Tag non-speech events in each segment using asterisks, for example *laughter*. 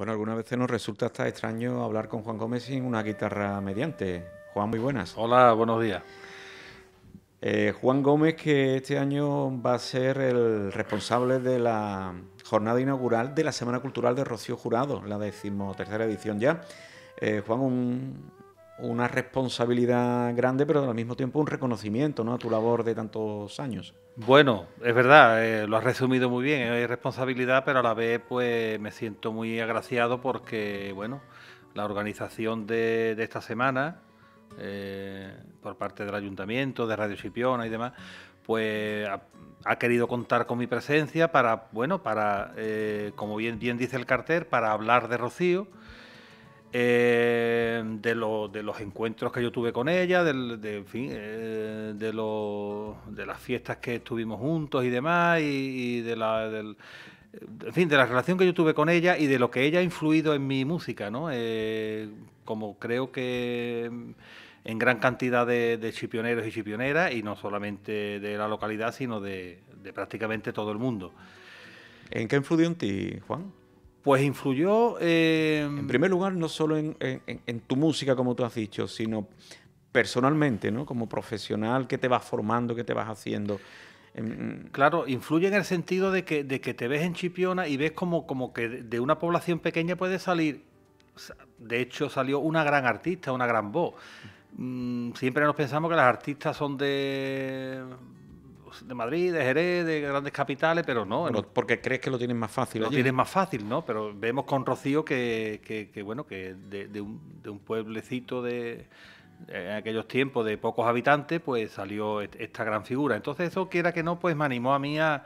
Bueno, algunas veces nos resulta hasta extraño hablar con Juan Gómez sin una guitarra mediante. Juan, muy buenas. Hola, buenos días. Eh, Juan Gómez, que este año va a ser el responsable de la jornada inaugural de la Semana Cultural de Rocío Jurado, la decimotercera edición ya. Eh, Juan, un, una responsabilidad grande, pero al mismo tiempo un reconocimiento ¿no? a tu labor de tantos años. Bueno, es verdad, eh, lo has resumido muy bien, es eh, responsabilidad, pero a la vez pues me siento muy agraciado porque, bueno, la organización de, esta semana eh, por parte del ayuntamiento, de Radio Shipiona y demás, pues ha, querido contar con mi presencia para, bueno, para, como bien, dice el cartel, para hablar de Rocío eh, de, de, los encuentros que yo tuve con ella, de, en eh, de, las fiestas que estuvimos juntos y demás, y, de la, en fin, de la relación que yo tuve con ella y de lo que ella ha influido en mi música, ¿no? Eh, como creo que en gran cantidad de, de, chipioneros y chipioneras, y no solamente de la localidad, sino de, prácticamente todo el mundo. ¿En qué influyó en ti, Juan? Pues influyó... Em, en primer lugar, no solo en, tu música, como tú has dicho, sino personalmente, ¿no? Como profesional, que te vas formando, que te vas haciendo. Em, mm. Claro, influye en el sentido de que, te ves en Chipiona y ves como, como que de una población pequeña puede salir, de hecho salió una gran artista, una gran voz. Mm, siempre nos pensamos que las artistas son de de Madrid, de Jerez, de grandes capitales, pero no. porque crees que lo tienen más fácil. Lo tienen más fácil, ¿no? Pero vemos con Rocío que, bueno, que de, un, pueblecito de en aquellos tiempos de pocos habitantes, pues salió esta gran figura. Entonces eso, quiera que no, pues me animó a mí a,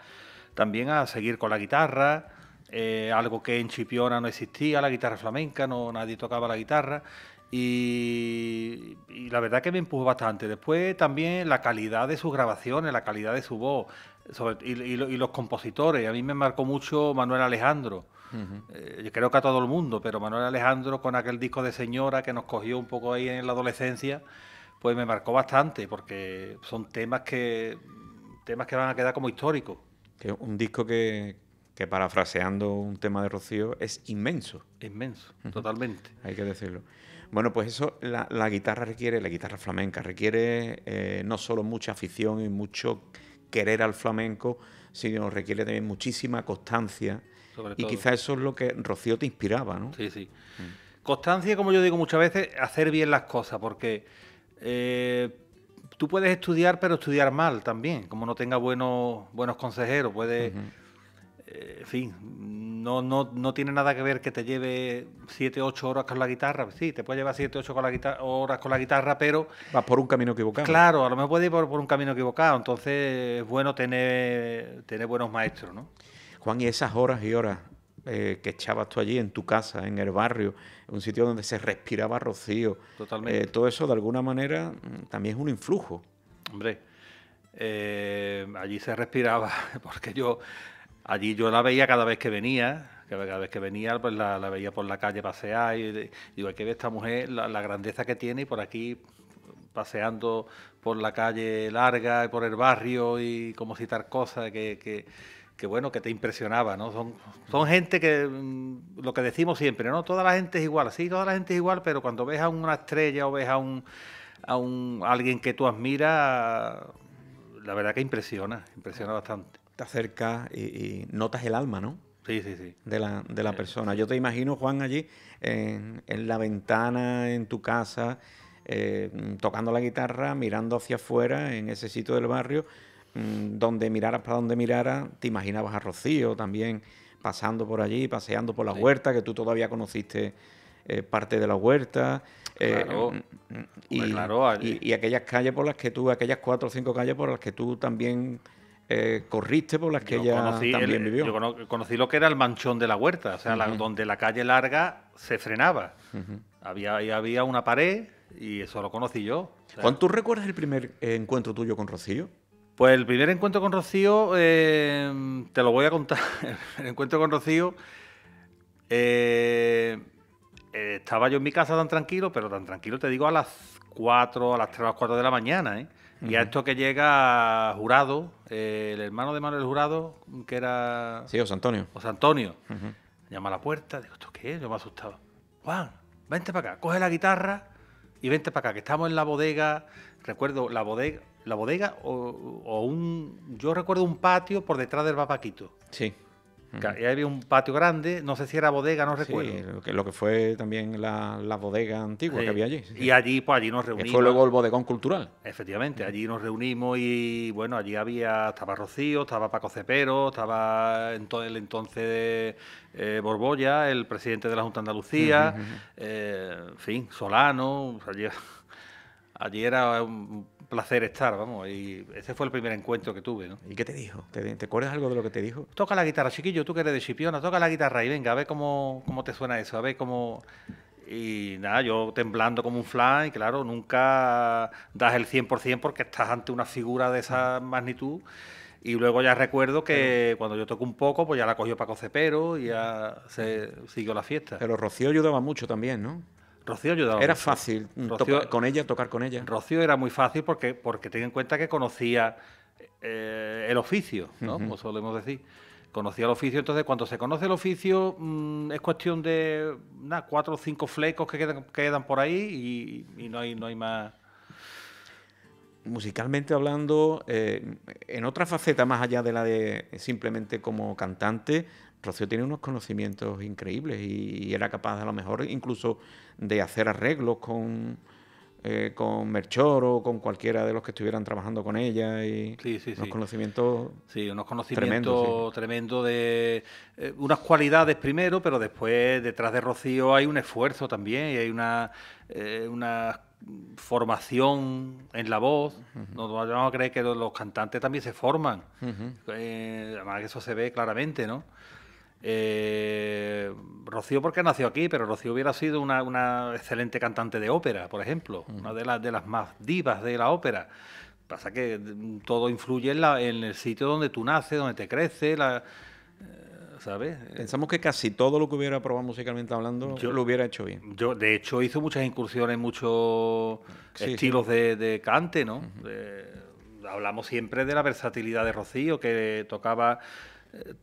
también a seguir con la guitarra, eh, algo que en Chipiona no existía, la guitarra flamenca, no nadie tocaba la guitarra. Y, la verdad que me empujó bastante. Después también la calidad de sus grabaciones, la calidad de su voz y, los compositores. A mí me marcó mucho Manuel Alejandro. Eh, yo creo que a todo el mundo, pero Manuel Alejandro con aquel disco de Señora que nos cogió un poco ahí en la adolescencia, pues me marcó bastante porque son temas que temas que van a quedar como históricos. un disco que, que parafraseando un tema de Rocío es inmenso. Inmenso, totalmente. Hay que decirlo. Bueno, pues eso la, guitarra requiere, la guitarra flamenca requiere eh, no solo mucha afición y mucho querer al flamenco, sino requiere también muchísima constancia. y quizá eso es lo que Rocío te inspiraba, ¿no? Sí, sí. Mm. Constancia, como yo digo muchas veces, hacer bien las cosas, porque eh, tú puedes estudiar, pero estudiar mal también, como no tenga buenos, buenos consejeros, puedes en fin, no, no, tiene nada que ver que te lleve 7, 8 horas con la guitarra. Sí, te puede llevar 7, 8 horas con la guitarra, pero... Vas por un camino equivocado. Claro, a lo mejor puede ir por, un camino equivocado. Entonces es bueno tener, tener buenos maestros, ¿no? Juan, y esas horas y horas eh, que echabas tú allí en tu casa, en el barrio, un sitio donde se respiraba rocío. Totalmente. Eh, todo eso, de alguna manera, mm, también es un influjo. Hombre, eh, allí se respiraba, *laughs* porque yo Allí yo la veía cada vez que venía, cada vez que venía pues la, veía por la calle pasear y digo, hay que ver esta mujer, la, grandeza que tiene y por aquí paseando por la calle larga y por el barrio y como citar cosas que, que, bueno, que te impresionaba, ¿no? Son, son gente que, mm, lo que decimos siempre, ¿no? Toda la gente es igual, sí, toda la gente es igual, pero cuando ves a una estrella o ves a un, a un alguien que tú admiras, la verdad que impresiona, impresiona bastante te acercas y, notas el alma, ¿no? Sí, sí, sí. De la, de la eh, persona. Yo te imagino, Juan, allí en, la ventana, en tu casa, eh, tocando la guitarra, mirando hacia afuera, en ese sitio del barrio, mm, donde miraras para donde miraras, te imaginabas a Rocío también pasando por allí, paseando por la huerta, que tú todavía conociste eh, parte de la huerta. Claro, mm, mm, y, y, aquellas calles por las que tú, aquellas cuatro o cinco calles por las que tú también eh, corriste por las que ella conocí también vivió. Yo conocí lo que era el manchón de la huerta, o sea, donde la calle larga se frenaba. había, había una pared y eso lo conocí yo. O recuerdas el primer encuentro tuyo con Rocío? Pues el primer encuentro con Rocío, em, te lo voy a contar. *laughs* el encuentro con Rocío, eh, estaba yo en mi casa tan tranquilo, pero tan tranquilo te digo a las 4, a las 3 o las 4 de la mañana, ¿eh? Y a esto que llega Jurado, el hermano de Manuel Jurado, que era. Sí, José Antonio. José Antonio. Llama a la puerta, digo, ¿esto qué es? Yo me asustado. Juan, vente para acá, coge la guitarra y vente para acá, que estamos en la bodega. Recuerdo, la bodega, la bodega o, un. Yo recuerdo un patio por detrás del Papaquito. Sí había un patio grande, no sé si era bodega, no recuerdo. Sí, lo que, lo que fue también la, bodega antigua que había allí. y allí, pues allí nos reunimos. Que fue luego el bodegón cultural. Efectivamente, allí nos reunimos y bueno, allí había, estaba Rocío, estaba Paco Cepero, estaba en todo el entonces Borboya, eh, Borbolla, el presidente de la Junta de Andalucía, eh, en fin, Solano, allí, *laughs* allí era un placer estar, vamos. Y ese fue el primer encuentro que tuve, ¿no? ¿Y qué te dijo? ¿Te, acuerdas algo de lo que te dijo? Toca la guitarra, chiquillo, tú que eres de Chipiona, toca la guitarra y venga, a ver cómo, cómo te suena eso, a ver cómo... Y nada, yo temblando como un flan, y claro, nunca das el 100% porque estás ante una figura de esa magnitud. Y luego ya recuerdo que cuando yo toco un poco, pues ya la cogió Paco Cepero y ya se siguió la fiesta. Pero Rocío ayudaba mucho también, ¿no? Rocío ayudaba. Era fácil con ella, tocar con ella. Rocío era muy fácil porque, porque ten en cuenta que conocía eh, el oficio, ¿no? Como solemos decir. Conocía el oficio, entonces cuando se conoce el oficio mm, es cuestión de cuatro o cinco flecos que quedan, por ahí y, no, hay, no hay más musicalmente hablando, eh, en otra faceta más allá de la de simplemente como cantante, Rocío tiene unos conocimientos increíbles y, era capaz a lo mejor incluso de hacer arreglos con, eh, con Merchor o con cualquiera de los que estuvieran trabajando con ella y sí, unos conocimientos sí unos conocimientos tremendos tremendo de eh, unas cualidades primero pero después detrás de Rocío hay un esfuerzo también y hay una eh, una formación en la voz. No vamos a creer que los, cantantes también se forman. además que además, eso se ve claramente, ¿no? Eh, Rocío porque nació aquí, pero Rocío hubiera sido una, excelente cantante de ópera, por ejemplo, mm. una de, las más divas de la ópera. Pasa que mm, todo influye en, el sitio donde tú naces, donde te creces, eh, ¿sabes? Eh, Pensamos que casi todo lo que hubiera probado musicalmente hablando yo lo hubiera hecho bien. Yo, de hecho, hizo muchas incursiones, muchos estilos De, cante, ¿no? hablamos siempre de la versatilidad de Rocío, que tocaba eh,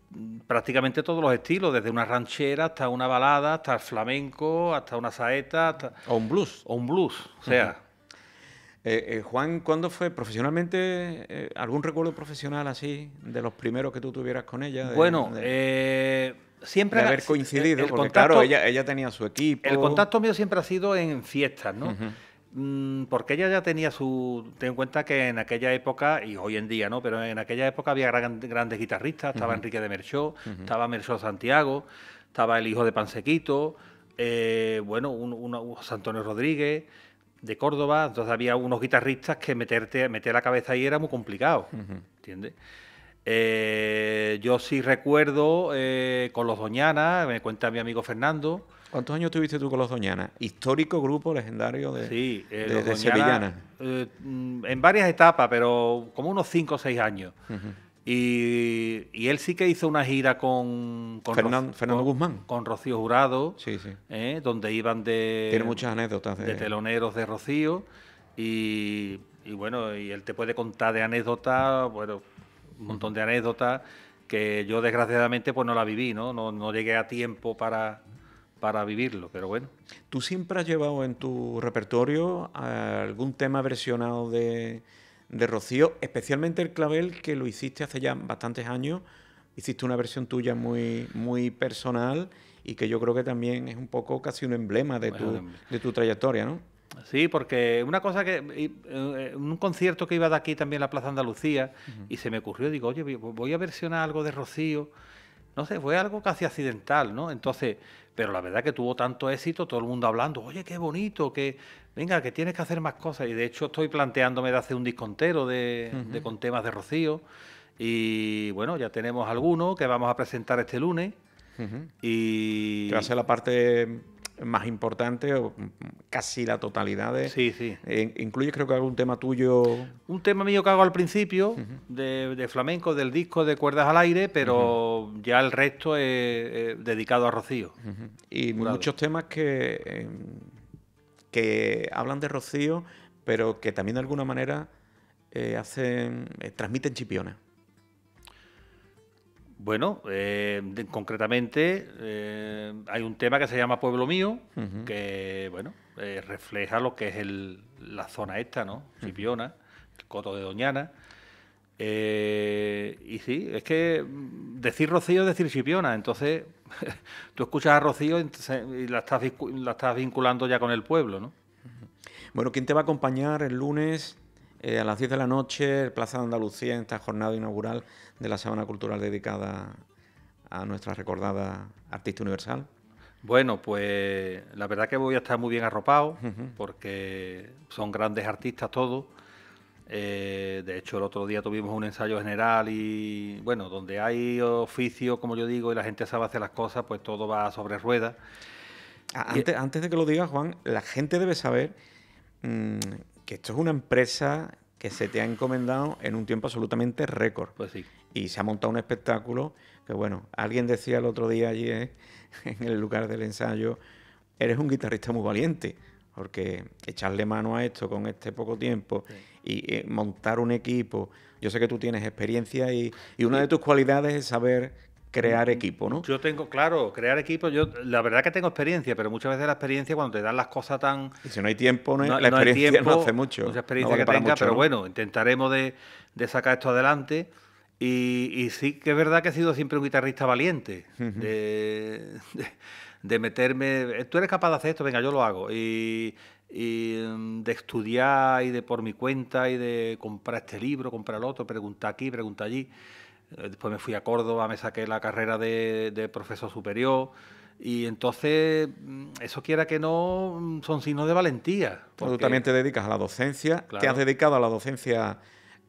prácticamente todos los estilos, desde una ranchera hasta una balada, hasta el flamenco, hasta una saeta. O un blues. O un blues, o sea. Eh, eh, Juan, ¿cuándo fue profesionalmente algún recuerdo profesional así de los primeros que tú tuvieras con ella? bueno, siempre de haber coincidido, claro, ella, tenía su equipo. El contacto mío siempre ha sido en fiestas, ¿no? Mm, porque ella ya tenía su. Ten en cuenta que en aquella época, y hoy en día, ¿no? Pero en aquella época había grandes guitarristas. Estaba Enrique de Merchó, estaba Merchó Santiago, estaba el hijo de Pansequito, eh, bueno, un, Antonio Rodríguez de Córdoba. Entonces había unos guitarristas que meterte, meter la cabeza ahí era muy complicado. ¿Entiendes? Eh, yo sí recuerdo eh, con los Doñanas, me cuenta mi amigo Fernando. ¿Cuántos años tuviste tú con los Doñanas? Histórico grupo legendario de, sí, eh, de, Sevillana. Eh, mm, en varias etapas, pero como unos 5 o 6 años. y, él sí que hizo una gira con, Fernando Guzmán. Con Rocío Jurado, sí, sí. donde iban de, Tiene muchas anécdotas de, teloneros de Rocío. Y, bueno, y él te puede contar de anécdotas, bueno, un montón de anécdotas que yo desgraciadamente pues no la viví, ¿no? No, no llegué a tiempo para, para vivirlo, pero bueno. ¿Tú siempre has llevado en tu repertorio algún tema versionado de, de Rocío, especialmente el clavel que lo hiciste hace ya bastantes años? Hiciste una versión tuya muy, muy personal y que yo creo que también es un poco casi un emblema de, tu, de tu trayectoria, ¿no? Sí, porque una cosa que. Eh, un concierto que iba de aquí también la Plaza Andalucía, y se me ocurrió, digo, oye, voy a versionar algo de Rocío. No sé, fue algo casi accidental, ¿no? Entonces, pero la verdad que tuvo tanto éxito, todo el mundo hablando, oye, qué bonito, que. Venga, que tienes que hacer más cosas. Y de hecho, estoy planteándome de hacer un discontero de, de con temas de Rocío. Y bueno, ya tenemos algunos que vamos a presentar este lunes. Y. Que a la parte más importante, o casi la totalidad de... Sí, sí. Eh, creo que algún tema tuyo? Un tema mío que hago al principio, de, flamenco, del disco de Cuerdas al Aire, pero ya el resto es, dedicado a Rocío. Y muchos temas que, em, que hablan de Rocío, pero que también de alguna manera eh, hacen eh, transmiten chipiones. Bueno, eh, concretamente eh, hay un tema que se llama Pueblo Mío, que bueno, eh, refleja lo que es el, la zona esta, ¿no? Cipiona, el Coto de Doñana. y sí, es que mm, decir Rocío es decir Cipiona, entonces *laughs* tú escuchas a Rocío y la estás, vinculando ya con el pueblo, ¿no? Bueno, ¿quién te va a acompañar el lunes eh, a las 10 de la noche, Plaza de Andalucía, en esta jornada inaugural de la Semana Cultural dedicada a nuestra recordada artista universal. Bueno, pues la verdad que voy a estar muy bien arropado, porque son grandes artistas todos. Eh, de hecho, el otro día tuvimos un ensayo general y, bueno, donde hay oficio, como yo digo, y la gente sabe hacer las cosas, pues todo va sobre ruedas. Antes, de que lo diga, Juan, la gente debe saber mm, esto es una empresa que se te ha encomendado en un tiempo absolutamente récord. Pues y se ha montado un espectáculo que, bueno, alguien decía el otro día allí ¿eh? *laughs* en el lugar del ensayo, eres un guitarrista muy valiente, porque echarle mano a esto con este poco tiempo y eh, montar un equipo, yo sé que tú tienes experiencia y, una de tus cualidades es saber crear equipo, ¿no? Yo tengo, claro, crear equipo, yo la verdad que tengo experiencia, pero muchas veces la experiencia cuando te dan las cosas tan... si no hay tiempo, no, la experiencia no, hace mucho. Mucha experiencia que mucho, pero bueno, intentaremos de, sacar esto adelante. Y, sí que es verdad que he sido siempre un guitarrista valiente, de, meterme, tú eres capaz de hacer esto, venga, yo lo hago. Y, y mm, de estudiar y de por mi cuenta y de comprar este libro, comprar el otro, preguntar aquí, preguntar allí. Eh, después me fui a Córdoba, me saqué la carrera de, profesor superior. Y entonces, mm, eso quiera que no, mm, son signos de valentía. Porque... Tú también te dedicas a la docencia, te has dedicado a la docencia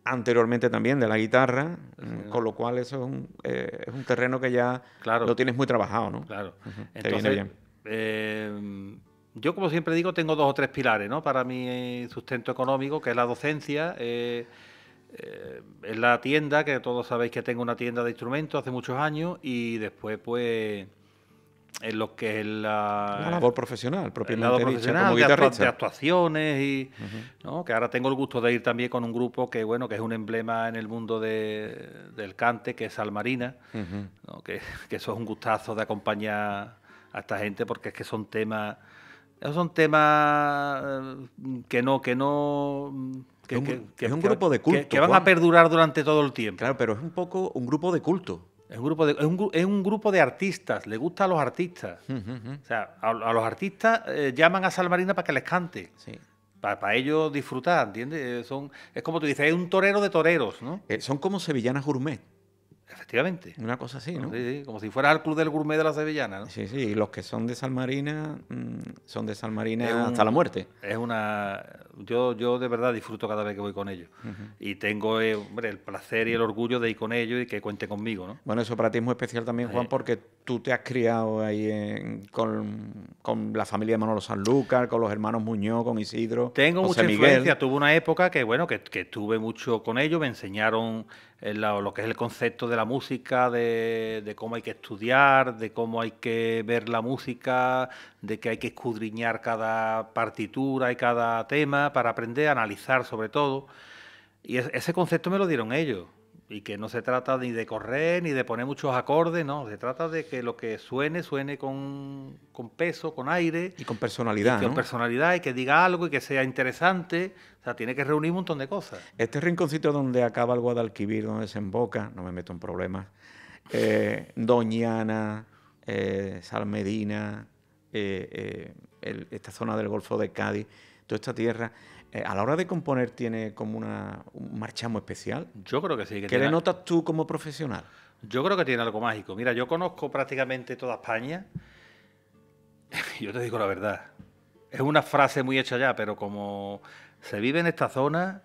anteriormente también de la guitarra, mm, con lo cual eso es un, eh, terreno que ya lo tienes muy trabajado, ¿no? Claro. entonces, em, yo, como siempre digo, tengo dos o tres pilares, ¿no? Para mi eh, sustento económico, que es la docencia en eh, la tienda, que todos sabéis que tengo una tienda de instrumentos hace muchos años y después pues en lo que es la, labor profesional, propiamente profesional, como guitarrista. De, actuaciones y que ahora tengo el gusto de ir también con un grupo que bueno que es un emblema en el mundo del cante, que es Almarina, Marina, que, eso es un gustazo de acompañar a esta gente porque es que son temas, son temas eh, que no, que no que, es un, grupo de culto. Que, van a perdurar durante todo el tiempo. Claro, pero es un poco un grupo de culto. Es un grupo de, es un, grupo de artistas, le gusta a los artistas. O sea, a, los artistas eh, llaman a Salmarina para que les cante. Para, ellos disfrutar, ¿entiendes? Eh, son, es como tú dices, es un torero de toreros, ¿no? Eh, son como sevillanas gourmet. Efectivamente. Una cosa así, ¿no? Sí, sí, como si fuera el club del gourmet de la sevillana, ¿no? Sí, sí, y los que son de Salmarina Marina mm, son de Salmarina hasta la muerte. Es una... Yo, yo de verdad disfruto cada vez que voy con ellos. Y tengo, eh, el placer y el orgullo de ir con ellos y que cuente conmigo, ¿no? Bueno, eso para ti es muy especial también, Juan, porque tú te has criado ahí con, la familia de Manolo Sanlúcar, con los hermanos Muñoz, con Isidro, Tengo mucha influencia. Tuve una época que, bueno, que, que estuve mucho con ellos, me enseñaron lo, que es el concepto de la música, de, cómo hay que estudiar, de cómo hay que ver la música, de que hay que escudriñar cada partitura y cada tema para aprender, a analizar sobre todo. Y ese concepto me lo dieron ellos y que no se trata ni de correr ni de poner muchos acordes, no, se trata de que lo que suene suene con, con peso, con aire. Y con personalidad. Y Con personalidad y que diga algo y que sea interesante. O sea, tiene que reunir un montón de cosas. Este rinconcito donde acaba el Guadalquivir, donde desemboca, no me meto en problemas, eh, Doñana, eh, Salmedina, eh, esta zona del Golfo de Cádiz, toda esta tierra eh, a la hora de componer tiene como una, un marchamo especial. Yo creo que sí. Que ¿Qué le notas tú como profesional? Yo creo que tiene algo mágico. Mira, yo conozco prácticamente toda España. *laughs* yo te digo la verdad. Es una frase muy hecha ya, pero como se vive en esta zona,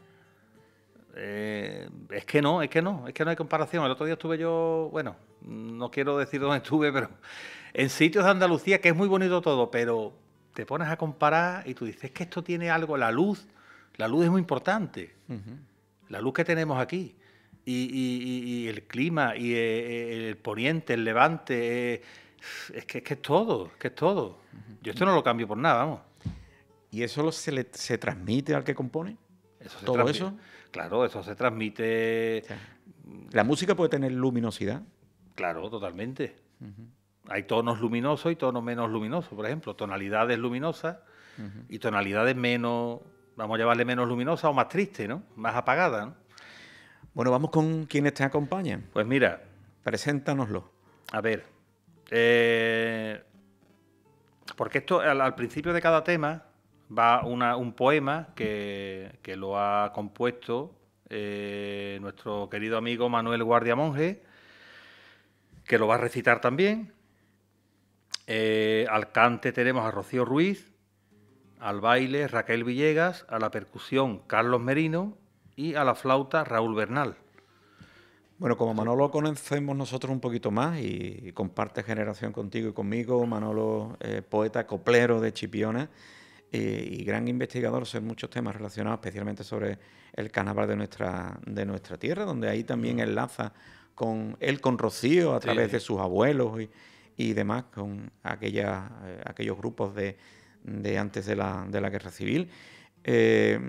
eh, es que no, es que no, es que no hay comparación. El otro día estuve yo, bueno, no quiero decir dónde estuve, pero en sitios de Andalucía, que es muy bonito todo, pero te pones a comparar y tú dices, es que esto tiene algo, la luz, la luz es muy importante. La luz que tenemos aquí. Y, el clima, y eh, eh, el poniente, el levante. Eh, es, que, es, todo, es que es todo. Yo esto no lo cambio por nada, vamos. ¿Y eso se, transmite al que compone? Eso ¿Todo eso? Claro, eso se transmite. la música puede tener luminosidad. Claro, totalmente. Hay tonos luminosos y tonos menos luminosos, por ejemplo, tonalidades luminosas y tonalidades menos Vamos a llevarle menos luminosa o más triste, ¿no? Más apagada, ¿no? Bueno, vamos con quienes te acompañan. Pues mira. Preséntanoslo. A ver. Eh, porque esto, al, principio de cada tema, va un poema que, lo ha compuesto eh, nuestro querido amigo Manuel Guardia Monge, que lo va a recitar también. Eh, al cante tenemos a Rocío Ruiz, al baile Raquel Villegas, a la percusión Carlos Merino y a la flauta Raúl Bernal. Bueno, como Manolo conocemos nosotros un poquito más y, comparte generación contigo y conmigo, Manolo, eh, poeta coplero de Chipiona eh, y gran investigador en muchos temas relacionados, especialmente sobre el carnaval de nuestra, de nuestra tierra, donde ahí también mm. enlaza con él con Rocío a través de sus abuelos y, demás, con eh, aquellos grupos de, de antes de la, de la guerra civil. Eh,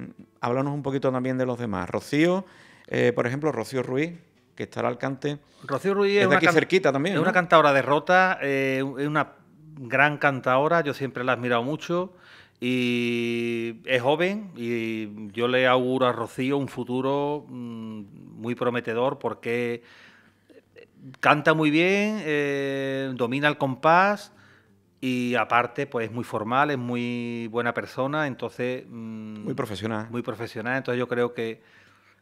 un poquito también de los demás. Rocío, eh, por ejemplo, Rocío Ruiz, que está al alcance. Rocío Ruiz es, cerquita también. Es una cantadora de eh, es una gran cantadora, yo siempre la he admirado mucho. Y es joven y yo le auguro a Rocío un futuro mm, muy prometedor porque canta muy bien, eh, domina el compás y aparte, pues es muy formal, es muy buena persona, entonces... Mm, muy profesional. Muy profesional, entonces yo creo que...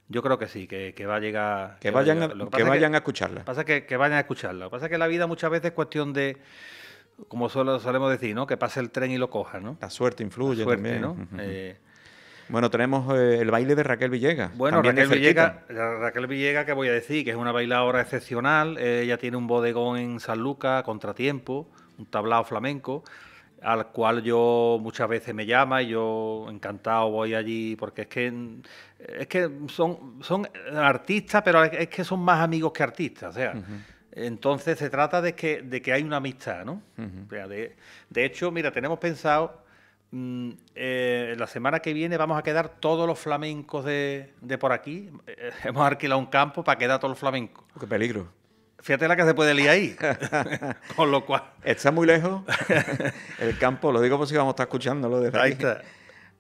Yo creo que sí, que, va a llegar... Que, vayan, a, que, vayan a escucharla. Pasa que, vayan a escucharla. Lo que pasa es que la vida muchas veces es cuestión de como solo solemos decir, ¿no? Que pase el tren y lo coja, ¿no? La suerte influye también. ¿no? Eh, bueno, tenemos eh, el baile de Raquel Villegas. Bueno, Raquel Villegas, Raquel que voy a decir? Que es una bailadora excepcional. Eh, ella tiene un bodegón en San luca Contratiempo un tablao flamenco al cual yo muchas veces me llama y yo encantado voy allí porque es que mm, es que son son artistas pero es que son más amigos que artistas o sea entonces se trata de que de que hay una amistad no de, hecho mira tenemos pensado mm, eh, la semana que viene vamos a quedar todos los flamencos de, por aquí eh, *laughs* hemos alquilado un campo para quedar todos los flamencos oh, qué peligro Fíjate la que se puede liar ahí. *laughs* Con lo cual. Está muy lejos el campo, lo digo por si vamos a estar escuchándolo desde ahí.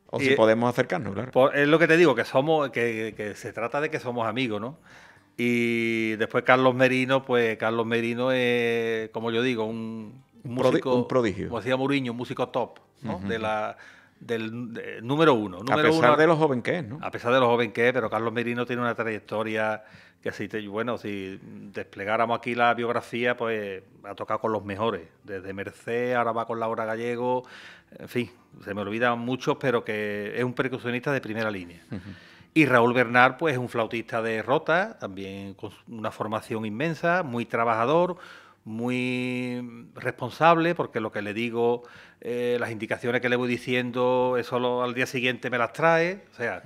O si podemos acercarnos, claro. es lo que te digo, que somos, que, se trata de que somos amigos, ¿no? Y después Carlos Merino, pues Carlos Merino es, como yo digo, un, músico. Un prodigio. Como decía Muriño, un músico top, ¿no? De la del número uno. a pesar de lo joven que es, ¿no? A pesar de lo joven que es, pero Carlos Merino tiene una trayectoria que si bueno, si desplegáramos aquí la biografía, pues ha tocado con los mejores, desde Merced, ahora va con Laura Gallego, en fin, se me olvidan muchos, pero que es un percusionista de primera línea. Y Raúl Bernard, pues es un flautista de rota, también con una formación inmensa, muy trabajador, muy responsable, porque lo que le digo, eh, las indicaciones que le voy diciendo, eso al día siguiente me las trae. O sea,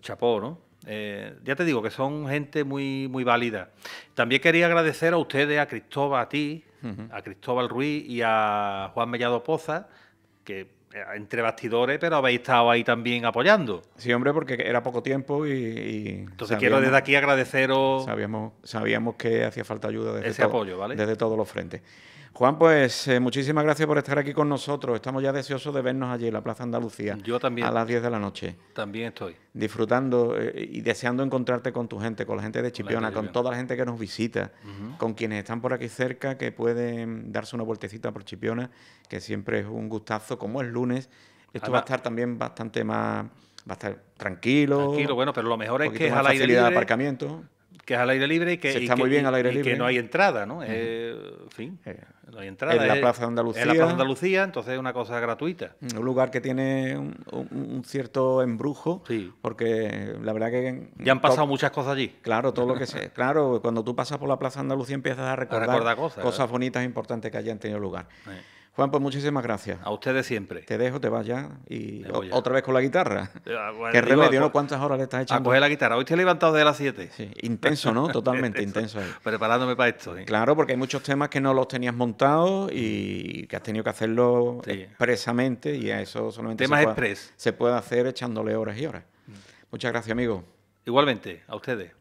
chapó, ¿no? Eh, ya te digo que son gente muy, muy válida. También quería agradecer a ustedes, a Cristóbal, a ti, a Cristóbal Ruiz y a Juan Mellado Poza, que eh, entre bastidores, pero habéis estado ahí también apoyando. Sí, hombre, porque era poco tiempo y... Entonces quiero desde aquí agradeceros... Sabíamos, sabíamos que hacía falta ayuda ese apoyo, ¿vale? desde todos los frentes. Juan, pues eh, muchísimas gracias por estar aquí con nosotros. Estamos ya deseosos de vernos allí en la Plaza Andalucía. Yo también. A las 10 de la noche. También estoy. Disfrutando eh, y deseando encontrarte con tu gente, con la gente de Chipiona, con, toda la gente que nos visita, con quienes están por aquí cerca, que pueden darse una vueltecita por Chipiona, que siempre es un gustazo. Como es lunes, esto va a estar también bastante más va a estar tranquilo. Tranquilo, bueno, pero lo mejor es que es al aire de aparcamiento que es al aire libre y que, está muy bien al aire libre. que no ¿eh? hay entrada, ¿no? Eh, en fin, eh, no hay entrada. En la Plaza de Andalucía. En la Plaza de Andalucía, entonces es una cosa gratuita. Un lugar que tiene un, cierto embrujo, porque la verdad que... Ya han pasado muchas cosas allí. Claro, todo lo que se... *laughs* Claro, cuando tú pasas por la Plaza de Andalucía empiezas a recordar, cosas, bonitas e importantes que hayan tenido lugar. Juan, pues muchísimas gracias. A ustedes siempre. Te dejo, te vas ya y otra vez con la guitarra. Ah, Qué remedio, ¿no? ¿Cuántas horas le estás echando? A coger la guitarra. Hoy te he levantado de las 7. Sí, intenso, ¿no? Totalmente *laughs* intenso. Preparándome para esto. ¿eh? Claro, porque hay muchos temas que no los tenías montados y que has tenido que hacerlo expresamente y a eso solamente temas se se puede hacer echándole horas y horas. Mm. Muchas gracias, amigo. Igualmente, a ustedes.